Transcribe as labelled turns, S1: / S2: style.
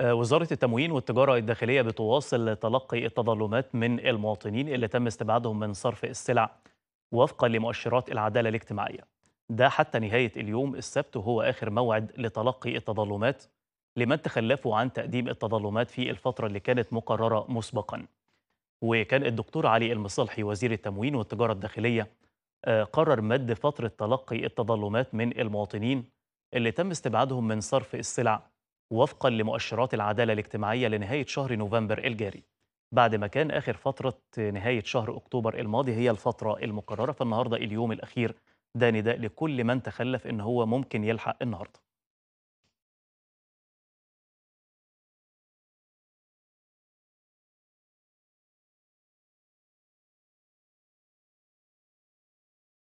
S1: آه، وزارة التموين والتجارة الداخلية بتواصل تلقي التظلمات من المواطنين اللي تم استبعادهم من صرف السلع وفقا لمؤشرات العدالة الاجتماعية ده حتى نهاية اليوم السبت وهو آخر موعد لتلقي التظلمات لمن تخلفوا عن تقديم التظلمات في الفترة اللي كانت مقررة مسبقا وكان الدكتور علي المصالحي وزير التموين والتجارة الداخلية آه، قرر مد فترة تلقي التظلمات من المواطنين اللي تم استبعادهم من صرف السلع وفقا لمؤشرات العدالة الاجتماعية لنهاية شهر نوفمبر الجاري بعد ما كان آخر فترة نهاية شهر أكتوبر الماضي هي الفترة المقررة فالنهاردة اليوم الأخير ده نداء لكل من تخلف إن هو ممكن يلحق النهارده